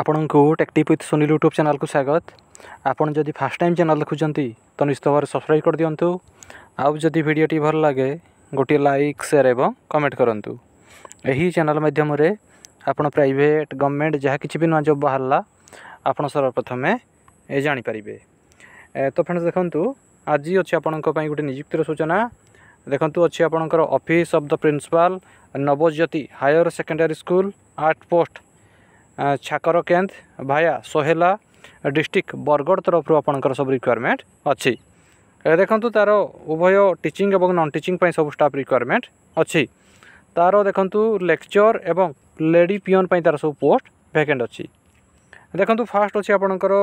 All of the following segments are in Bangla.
ଆପଣଙ୍କୁ ଟେକ୍ଟିପ୍ ୱିଥ୍ ସୁନିଲ୍ ୟୁଟ୍ୟୁବ୍ ଚ୍ୟାନେଲ୍କୁ ସ୍ୱାଗତ ଆପଣ ଯଦି ଫାର୍ଷ୍ଟ ଟାଇମ୍ ଚ୍ୟାନେଲ୍ ଦେଖୁଛନ୍ତି ତ ନିଶ୍ଚିତ ଭାବରେ ସବସ୍କ୍ରାଇବ୍ କରିଦିଅନ୍ତୁ ଆଉ ଯଦି ଭିଡ଼ିଓଟି ଭଲ ଲାଗେ ଗୋଟିଏ ଲାଇକ୍ ସେୟାର୍ ଏବଂ କମେଣ୍ଟ କରନ୍ତୁ ଏହି ଚ୍ୟାନେଲ୍ ମାଧ୍ୟମରେ ଆପଣ ପ୍ରାଇଭେଟ୍ ଗଭର୍ଣ୍ଣମେଣ୍ଟ ଯାହା କିଛି ବି ନୂଆ ଜବ୍ ବାହାରିଲା ଆପଣ ସର୍ବପ୍ରଥମେ ଏ ଜାଣିପାରିବେ ତ ଫ୍ରେଣ୍ଡସ୍ ଦେଖନ୍ତୁ ଆଜି ଅଛି ଆପଣଙ୍କ ପାଇଁ ଗୋଟେ ନିଯୁକ୍ତିର ସୂଚନା ଦେଖନ୍ତୁ ଅଛି ଆପଣଙ୍କର office of the principal Nabajyoti higher secondary school at post Chhakar Kend via Sohela district Bargarh ତରଫରୁ ଆପଣଙ୍କର ସବୁ ରିକ୍ୱାରମେଣ୍ଟ ଅଛି ଦେଖନ୍ତୁ ତା'ର ଉଭୟ ଟିଚିଂ ଏବଂ ନନ୍ ଟିଚିଂ ପାଇଁ ସବୁ ଷ୍ଟାଫ୍ ରିକ୍ୱାରମେଣ୍ଟ ଅଛି ତା'ର ଦେଖନ୍ତୁ ଲେକ୍ଚର୍ ଏବଂ ଲେଡ଼ି ପିଅନ୍ ପାଇଁ ତା'ର ସବୁ ପୋଷ୍ଟ ଭ୍ୟାକେଣ୍ଟ ଅଛି ଦେଖନ୍ତୁ ଫାର୍ଷ୍ଟ ଅଛି ଆପଣଙ୍କର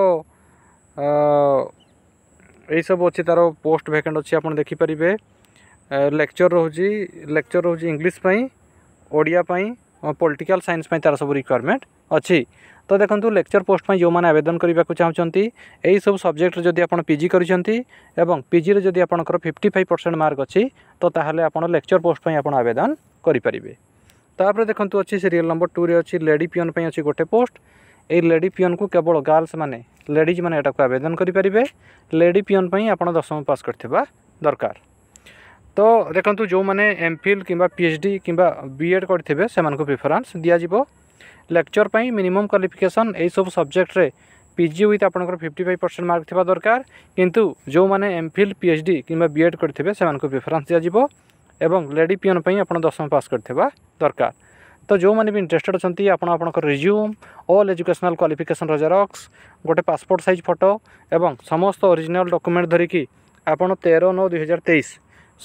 ଏଇସବୁ ଅଛି ତା'ର ପୋଷ୍ଟ ଭ୍ୟାକେଣ୍ଟ ଅଛି ଆପଣ ଦେଖିପାରିବେ ଲେକ୍ଚର୍ ରହୁଛି ଲେକ୍ଚର୍ ରହୁଛି ଇଂଲିଶ ପାଇଁ ଓଡ଼ିଆ ପାଇଁ পলিটিকাল সাইন্স তার সব রিকোয়ারমেন্ট অছি তো দেখুন লেকচর পোস্ট যে আবেদন করা চাহুমান এই সব সবজেক্টরে যদি আপনার পিজি করছেন এবং পিজি যদি আপনার ফিফটি ফাইভ পরসেন্ট মার্ক অছি তো তাহলে আপনার লেকচর পোস্ট আপনার আবেদন করে পারে তাপরে দেখুন অছি সিরিয়াল নম্বর টুরে অছি লেডি পিওন অছি গোটে পোস্ট এই লেডি পিওন কু কেবল গার্লস মানে লেডিজ মানে এটা আবেদন করে পারে লেডি পিওন আপনার দশম পাস করতে দরকার ତ ଦେଖନ୍ତୁ ଯେଉଁମାନେ ଏମ୍ ଫିଲ୍ କିମ୍ବା ପି ଏଚ୍ ଡି କିମ୍ବା ବି ଏଡ଼୍ କରିଥିବେ ସେମାନଙ୍କୁ ପ୍ରିଫରେନ୍ସ ଦିଆଯିବ ଲେକ୍ଚର୍ ପାଇଁ ମିନିମମ୍ କ୍ୱାଲିଫିକେସନ୍ ଏହିସବୁ ସବଜେକ୍ଟରେ ପି ଜି ୱିଥ୍ ଆପଣଙ୍କର ଫିଫ୍ଟି ଫାଇଭ୍ ପରସେଣ୍ଟ ମାର୍କ ଥିବା ଦରକାର କିନ୍ତୁ ଯେଉଁମାନେ M Phil P H D କିମ୍ବା ବି ଏଡ଼୍ କରିଥିବେ ସେମାନଙ୍କୁ ପ୍ରିଫରେନ୍ସ ଦିଆଯିବ ଏବଂ ଲେଡ଼ି ପିଅନ୍ ପାଇଁ ଆପଣ ଦଶମ ପାସ୍ କରିଥିବା ଦରକାର ତ ଯେଉଁମାନେ ବି ଇଣ୍ଟରେଷ୍ଟେଡ୍ ଅଛନ୍ତି ଆପଣ ଆପଣଙ୍କର ରିଜ୍ୟୁମ୍ ଅଲ୍ ଏଜୁକେସନାଲ୍ କ୍ୱାଲିଫିକେସନ୍ର ଜେରକ୍ସ ଗୋଟେ ପାସପୋର୍ଟ ସାଇଜ୍ ଫଟୋ ଏବଂ ସମସ୍ତ ଅରିଜିନାଲ୍ ଡକୁମେଣ୍ଟ ଧରିକି ଆପଣ ତେର ନଅ ଦୁଇହଜାର ତେଇଶ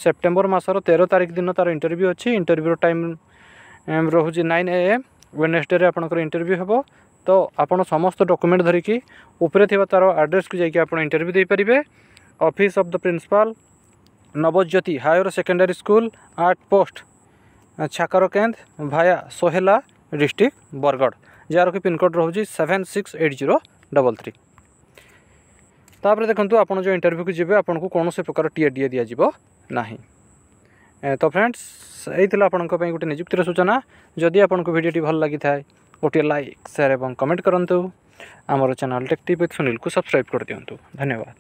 ସେପ୍ଟେମ୍ବର ମାସର ତେର ତାରିଖ ଦିନ ତା'ର ଇଣ୍ଟରଭ୍ୟୁ ଅଛି ଇଣ୍ଟରଭ୍ୟୁର ଟାଇମ୍ ରହୁଛି ନାଇନ୍ ଏ ଏମ୍ ୱେନେସଡ଼େରେ ଆପଣଙ୍କର ଇଣ୍ଟରଭ୍ୟୁ ହେବ ତ ଆପଣ ସମସ୍ତ ଡକୁମେଣ୍ଟ ଧରିକି ଉପରେ ଥିବା ତା'ର ଆଡ଼୍ରେସ୍କୁ ଯାଇକି ଆପଣ ଇଣ୍ଟରଭ୍ୟୁ ଦେଇପାରିବେ office of the principal Nabajyoti higher secondary school at post Chhakarkend via Sohela district Bargarh ଯାହାର କି ପିନ୍କୋଡ଼୍ ରହୁଛି seven six eight zero double three ତାପରେ ଦେଖନ୍ତୁ ଆପଣ ଯେଉଁ ଇଣ୍ଟରଭ୍ୟୁକୁ ଯିବେ ଆପଣଙ୍କୁ କୌଣସି ପ୍ରକାର ଟିଏ ଟିଏ ଦିଆଯିବ নহি তো ফ্রেন্ডস সেইতেল আপনক পই গুটি নিযুক্তৰ সূচনা যদি আপনক ভিডিওটি ভাল লাগি থায় ওটি লাইক শেয়ার এবং কমেন্ট কৰন্তু আমাৰ চনাল টেক টিপ সুনীলক সাবস্ক্রাইব কৰি দিয়ন্তু ধন্যবাদ